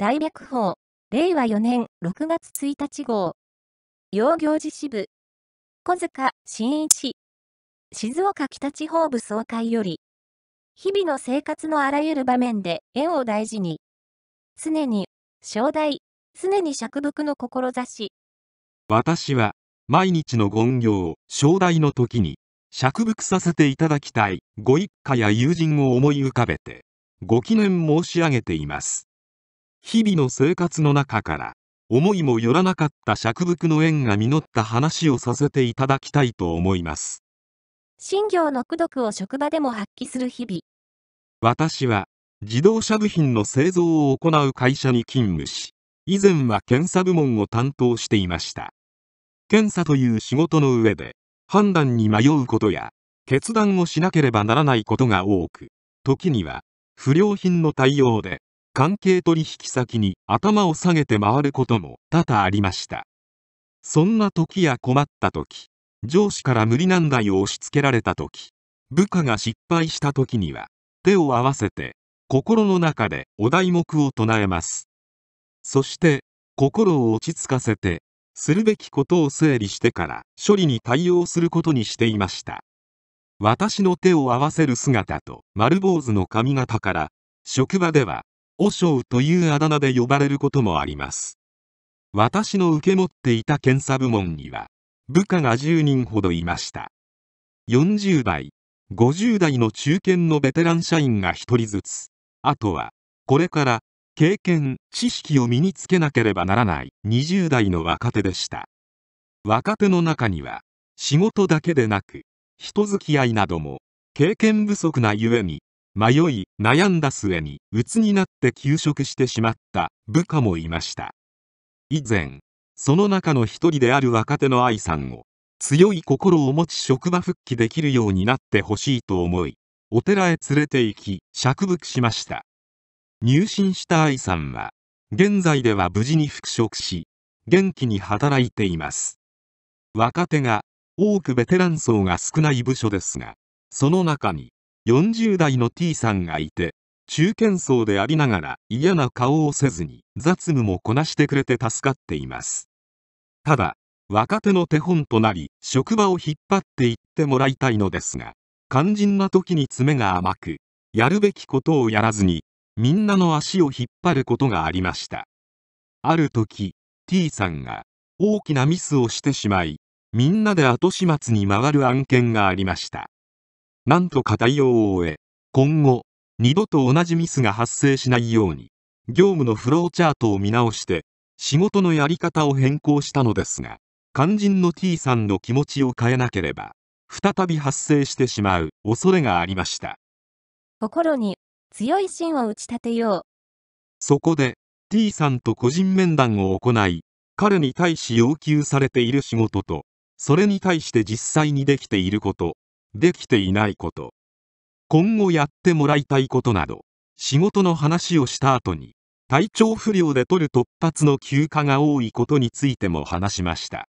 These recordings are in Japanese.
大白法、令和4年6月1日号。養行寺支部。小塚新一。静岡北地方部総会より。日々の生活のあらゆる場面で縁を大事に。常に、正代、常に尺伏の志。私は、毎日の言行、正代の時に、尺伏させていただきたい、ご一家や友人を思い浮かべて、ご記念申し上げています。日々の生活の中から思いもよらなかった尺伏の縁が実った話をさせていただきたいと思います新業の功徳を職場でも発揮する日々私は自動車部品の製造を行う会社に勤務し以前は検査部門を担当していました検査という仕事の上で判断に迷うことや決断をしなければならないことが多く時には不良品の対応で関係取引先に頭を下げて回ることも多々ありましたそんな時や困った時上司から無理難題を押し付けられた時部下が失敗した時には手を合わせて心の中でお題目を唱えますそして心を落ち着かせてするべきことを整理してから処理に対応することにしていました私の手を合わせる姿と丸坊主の髪型から職場では和尚というあだ名で呼ばれることもあります私の受け持っていた検査部門には部下が10人ほどいました40代50代の中堅のベテラン社員が1人ずつあとはこれから経験知識を身につけなければならない20代の若手でした若手の中には仕事だけでなく人付き合いなども経験不足なゆえに迷い、悩んだ末に、鬱になって休職してしまった部下もいました。以前、その中の一人である若手の愛さんを、強い心を持ち職場復帰できるようになってほしいと思い、お寺へ連れて行き、釈伏しました。入信した愛さんは、現在では無事に復職し、元気に働いています。若手が、多くベテラン層が少ない部署ですが、その中に、40代の T さんがいて中堅層でありながら嫌な顔をせずに雑務もこなしてくれて助かっていますただ若手の手本となり職場を引っ張っていってもらいたいのですが肝心な時に爪が甘くやるべきことをやらずにみんなの足を引っ張ることがありましたある時 T さんが大きなミスをしてしまいみんなで後始末に回る案件がありましたなんとか対応を終え、今後、二度と同じミスが発生しないように、業務のフローチャートを見直して、仕事のやり方を変更したのですが、肝心の T さんの気持ちを変えなければ、再び発生してしまう恐れがありました。心に強い芯を打ち立てよう。そこで、T さんと個人面談を行い、彼に対し要求されている仕事と、それに対して実際にできていること、できていないこと今後やってもらいたいことなど仕事の話をした後に体調不良で取る突発の休暇が多いことについても話しました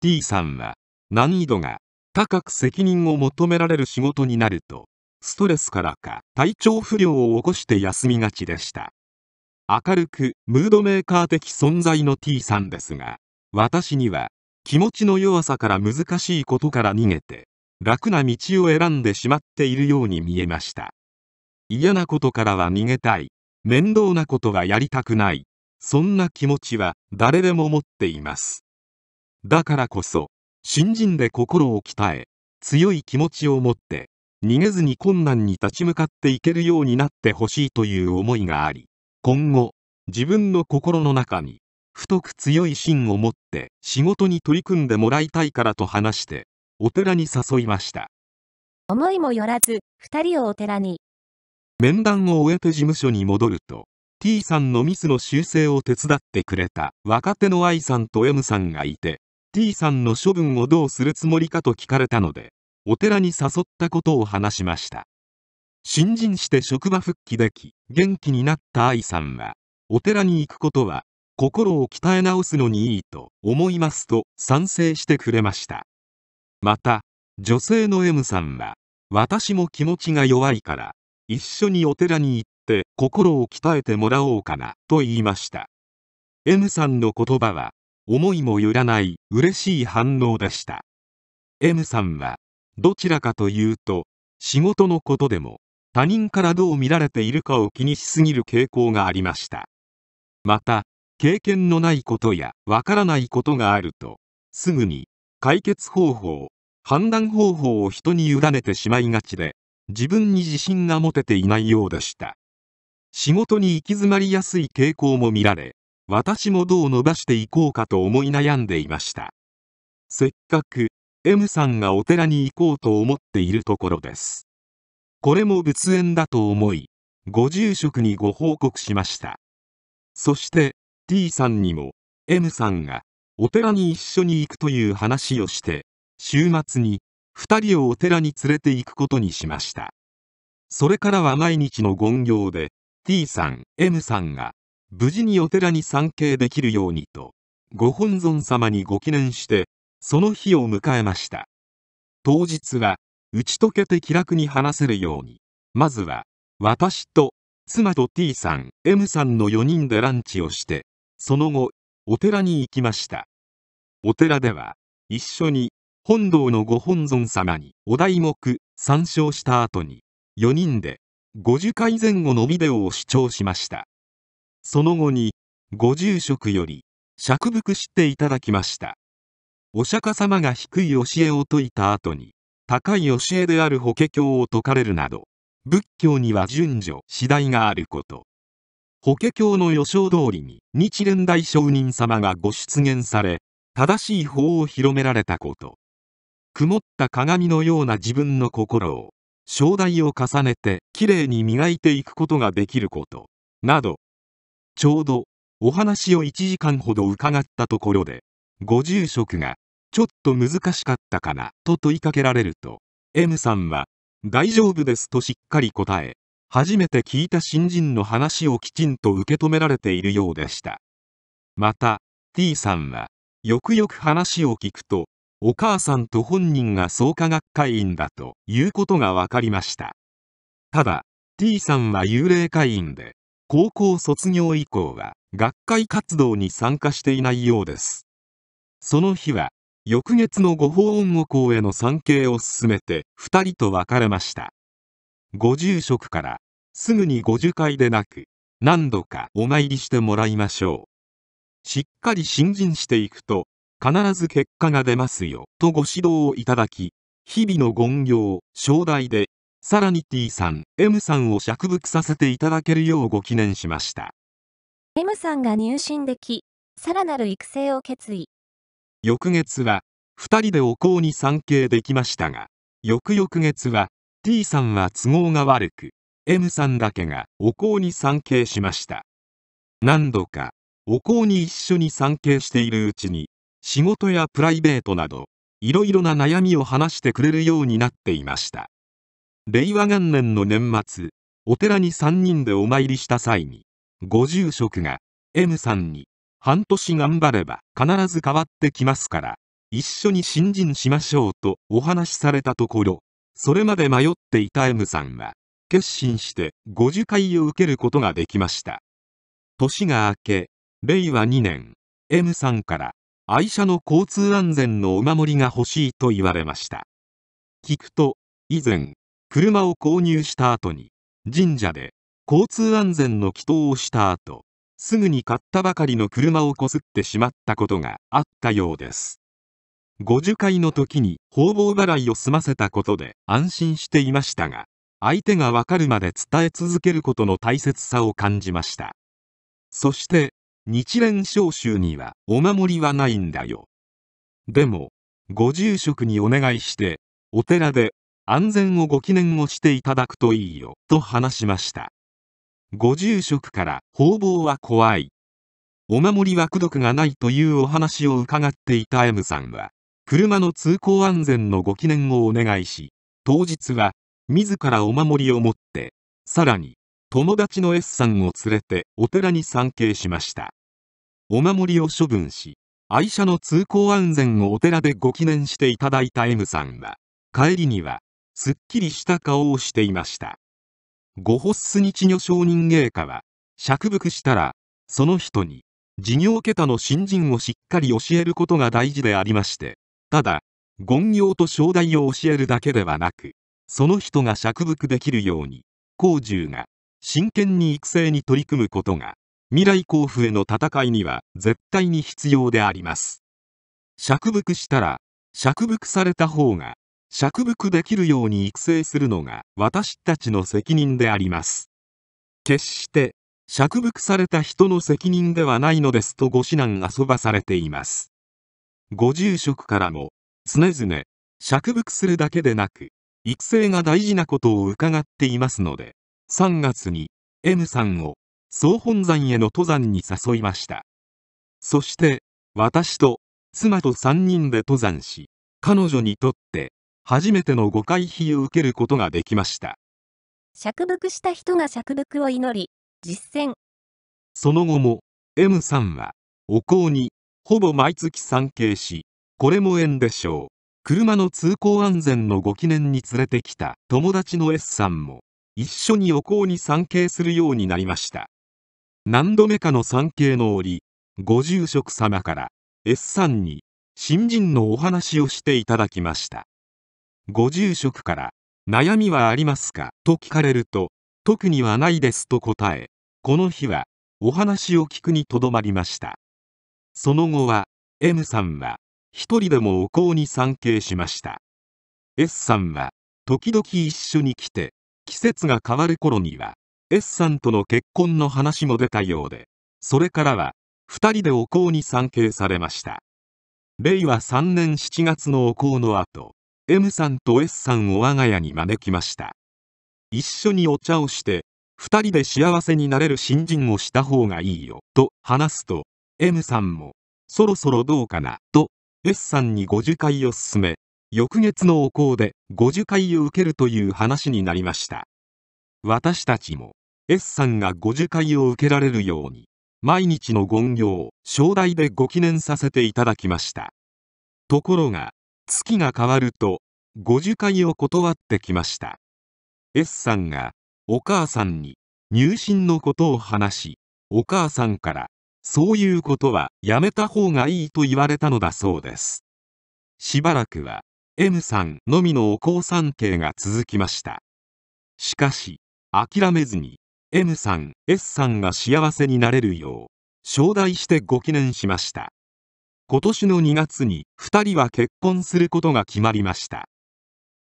T さんは難易度が高く責任を求められる仕事になるとストレスからか体調不良を起こして休みがちでした明るくムードメーカー的存在の T さんですが私には気持ちの弱さから難しいことから逃げて楽な道を選んでしまっているように見えました嫌なことからは逃げたい面倒なことはやりたくないそんな気持ちは誰でも持っていますだからこそ新人で心を鍛え強い気持ちを持って逃げずに困難に立ち向かっていけるようになってほしいという思いがあり今後自分の心の中に太く強い芯を持って仕事に取り組んでもらいたいからと話してお寺に誘いました。思いもよらず、二人をお寺に。面談を終えて事務所に戻ると、T さんのミスの修正を手伝ってくれた若手の I さんと M さんがいて、T さんの処分をどうするつもりかと聞かれたので、お寺に誘ったことを話しました。新人して職場復帰でき、元気になった I さんは、お寺に行くことは、心を鍛え直すのにいいと思いますと賛成してくれました。また女性の M さんは私も気持ちが弱いから一緒にお寺に行って心を鍛えてもらおうかなと言いました M さんの言葉は思いもよらない嬉しい反応でした M さんはどちらかというと仕事のことでも他人からどう見られているかを気にしすぎる傾向がありましたまた経験のないことやわからないことがあるとすぐに解決方法判断方法を人に委ねてしまいがちで自分に自信が持てていないようでした仕事に行き詰まりやすい傾向も見られ私もどう伸ばしていこうかと思い悩んでいましたせっかく M さんがお寺に行こうと思っているところですこれも仏縁だと思いご住職にご報告しましたそして T さんにも M さんがお寺に一緒に行くという話をして週末に2人をお寺に連れて行くことにしましたそれからは毎日の勤行で T さん M さんが無事にお寺に参詣できるようにとご本尊様にご記念してその日を迎えました当日は打ち解けて気楽に話せるようにまずは私と妻と T さん M さんの4人でランチをしてその後お寺に行きましたお寺では一緒に本堂のご本尊様にお題目参照した後に4人で50回前後のビデオを視聴しましたその後にご住職より釈伏していただきましたお釈迦様が低い教えを説いた後に高い教えである法華経を説かれるなど仏教には順序次第があること法華経の予想通りに日蓮大聖人様がご出現され正しい法を広められたこと曇った鏡のような自分の心を正代を重ねてきれいに磨いていくことができることなどちょうどお話を1時間ほど伺ったところでご住職がちょっと難しかったかなと問いかけられると M さんは大丈夫ですとしっかり答え初めて聞いた新人の話をきちんと受け止められているようでしたまた T さんはよくよく話を聞くとお母さんと本人が創価学会員だということが分かりましたただ T さんは幽霊会員で高校卒業以降は学会活動に参加していないようですその日は翌月のご訪問後校への参詣を進めて2人と別れましたご住職からすぐにご樹会でなく何度かお参りしてもらいましょうしっかり信心していくと必ず結果が出ますよとご指導をいただき日々の言行招待でさらに T さん M さんを着服させていただけるようご記念しました M さんが入信できさらなる育成を決意翌月は2人でお香に参詣できましたが翌々月は T さんは都合が悪く M さんだけがお香に参詣しました何度かお香に一緒に参詣しているうちに仕事やプライベートなどいろいろな悩みを話してくれるようになっていました令和元年の年末お寺に3人でお参りした際にご住職が M さんに半年頑張れば必ず変わってきますから一緒に新人しましょうとお話しされたところそれまで迷っていた M さんは決心してご受回を受けることができました年が明け令和2年 M さんから愛車の交通安全のお守りが欲しいと言われました聞くと以前車を購入した後に神社で交通安全の祈祷をした後すぐに買ったばかりの車をこすってしまったことがあったようです五樹回の時に方々払いを済ませたことで安心していましたが相手がわかるまで伝え続けることの大切さを感じましたそして日蓮召集にはお守りはないんだよでもご住職にお願いしてお寺で安全をご記念をしていただくといいよと話しましたご住職から方々は怖いお守りは功徳がないというお話を伺っていた M さんは車の通行安全のご記念をお願いし当日は自らお守りを持ってさらに友達の S さんを連れてお寺に参詣しましたお守りを処分し愛車の通行安全をお寺でご記念していただいた M さんは帰りにはすっきりした顔をしていましたご発す日女商人芸家は釈伏したらその人に事業桁の新人をしっかり教えることが大事でありましてただ言業と正代を教えるだけではなくその人が釈伏できるように工獣が真剣に育成に取り組むことが未来交付への戦いには絶対に必要であります釈伏したら釈伏された方が釈伏できるように育成するのが私たちの責任であります決して釈伏された人の責任ではないのですとご指南遊ばされていますご住職からも常々釈伏するだけでなく育成が大事なことを伺っていますので3月に M さんを総本山への登山に誘いましたそして私と妻と3人で登山し彼女にとって初めてのご回費を受けることができました釈伏した人が釈伏を祈り実践その後も M さんはお香にほぼ毎月参詣しこれも縁でしょう車の通行安全のご記念に連れてきた友達の S さんも一緒にお香に参詣するようになりました何度目かの参詣の折ご住職様から S さんに新人のお話をしていただきましたご住職から悩みはありますかと聞かれると特にはないですと答えこの日はお話を聞くにとどまりましたその後は M さんは一人でもお香に参詣しました S さんは時々一緒に来て季節が変わる頃には S さんとの結婚の話も出たようでそれからは2人でお香に参詣されました令和3年7月のお香の後 M さんと S さんを我が家に招きました一緒にお茶をして2人で幸せになれる新人をした方がいいよと話すと M さんもそろそろどうかなと S さんにご樹会を勧め翌月のお香で50回を受けるという話になりました私たちも S さんが50回を受けられるように毎日の権行正代でご記念させていただきましたところが月が変わると50回を断ってきました S さんがお母さんに入信のことを話しお母さんからそういうことはやめた方がいいと言われたのだそうですしばらくは M さんのみのお香参系が続きましたしかし諦めずに M さん S さんが幸せになれるよう招待してご記念しました今年の2月に2人は結婚することが決まりました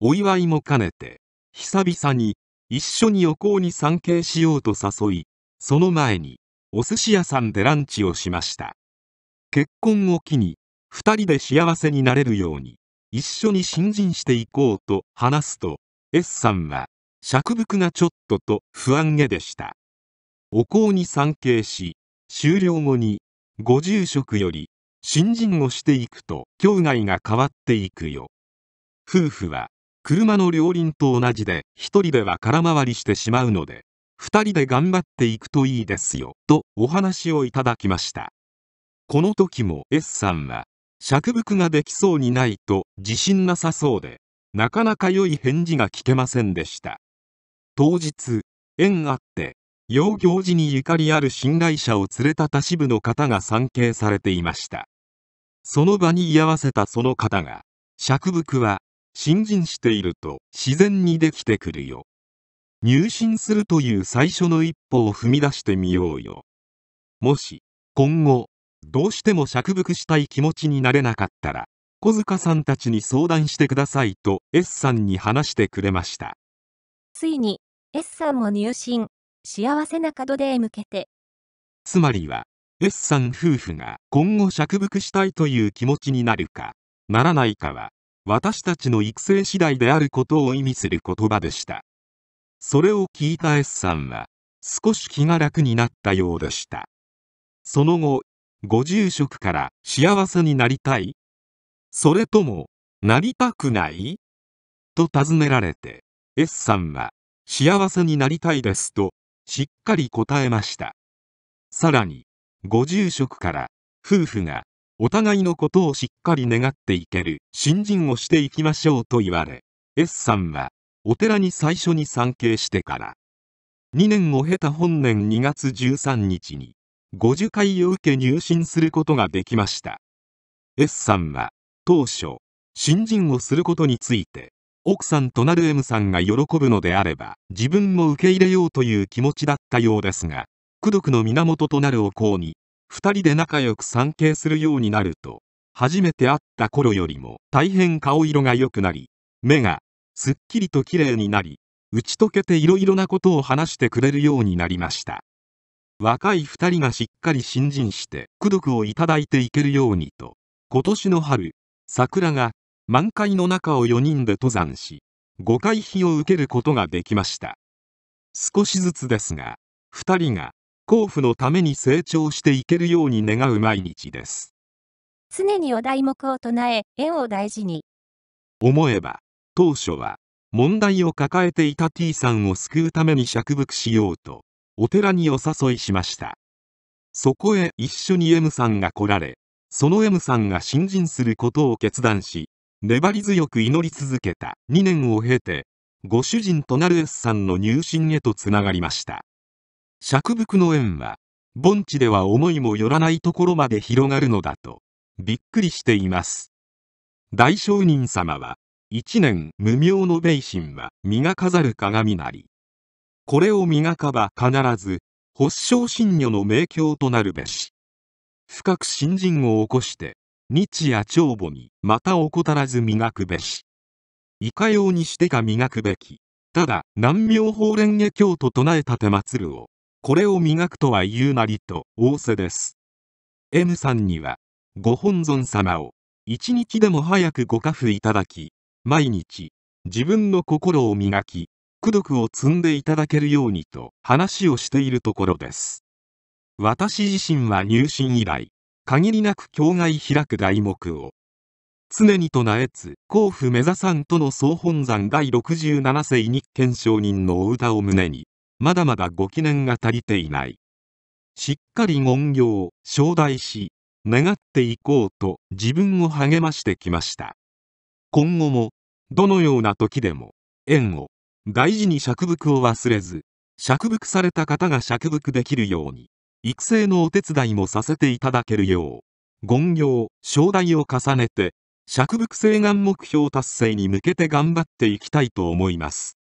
お祝いも兼ねて久々に一緒にお行に参詣しようと誘いその前にお寿司屋さんでランチをしました結婚を機に2人で幸せになれるように一緒に新人していこうと話すと S さんは尺幅がちょっとと不安げでしたお香に参詣し終了後にご住職より新人をしていくと境外が変わっていくよ夫婦は車の両輪と同じで一人では空回りしてしまうので二人で頑張っていくといいですよとお話をいただきましたこの時も S さんは尺幅ができそうにないと自信なさそうでなかなか良い返事が聞けませんでした当日縁あって養行寺にゆかりある新会社を連れた他支部の方が参詣されていましたその場に居合わせたその方が尺幅は新人していると自然にできてくるよ入信するという最初の一歩を踏み出してみようよもし今後どうしても釈服したい気持ちになれなかったら小塚さんたちに相談してくださいと S さんに話してくれましたついに S さんも入信幸せな門出へ向けてつまりは S さん夫婦が今後釈服したいという気持ちになるかならないかは私たちの育成次第であることを意味する言葉でしたそれを聞いた S さんは少し気が楽になったようでしたその後ご住職から幸せになりたいそれとも、なりたくないと尋ねられて、S さんは、幸せになりたいですと、しっかり答えました。さらに、ご住職から、夫婦が、お互いのことをしっかり願っていける新人をしていきましょうと言われ S さんはお寺に最初に参詣してから2年を経た本年2月13日に50回を受け入信することができました S さんは当初新人をすることについて奥さんとなる M さんが喜ぶのであれば自分も受け入れようという気持ちだったようですが功徳の源となるお香に2人で仲良く参詣するようになると初めて会った頃よりも大変顔色が良くなり目がすっきりと綺麗になり打ち解けていろいろなことを話してくれるようになりました若い2人がしっかり新人して功徳をいただいていけるようにと今年の春桜が満開の中を4人で登山し誤解費を受けることができました少しずつですが2人が甲府のために成長していけるように願う毎日です常にお題目を唱え縁を大事に思えば当初は問題を抱えていた T さんを救うために釈伏しようとお寺にお誘いしましたそこへ一緒に M さんが来られその M さんが信心することを決断し粘り強く祈り続けた2年を経てご主人となる S さんの入信へとつながりました釈伏の縁は盆地では思いもよらないところまで広がるのだとびっくりしています大聖人様は一年無名の米神は身が飾る鏡なりこれを磨かば必ず、発症信女の名教となるべし。深く信心を起こして、日夜長母にまた怠らず磨くべし。いかようにしてか磨くべき。ただ、南明法蓮華経と唱えたて祭るを、これを磨くとは言うなりと仰せです。M さんには、ご本尊様を、一日でも早くご家父いただき、毎日、自分の心を磨き、功徳を積んでいただけるようにと話をしているところです私自身は入信以来限りなく境外開く題目を常に唱えつ甲府目指さんとの総本山第67世日見証人のお歌を胸にまだまだご記念が足りていないしっかり言行招待し願っていこうと自分を励ましてきました今後もどのような時でも縁を大事に釈伏を忘れず釈服された方が釈服できるように育成のお手伝いもさせていただけるよう言行将来を重ねて釈服請願目標達成に向けて頑張っていきたいと思います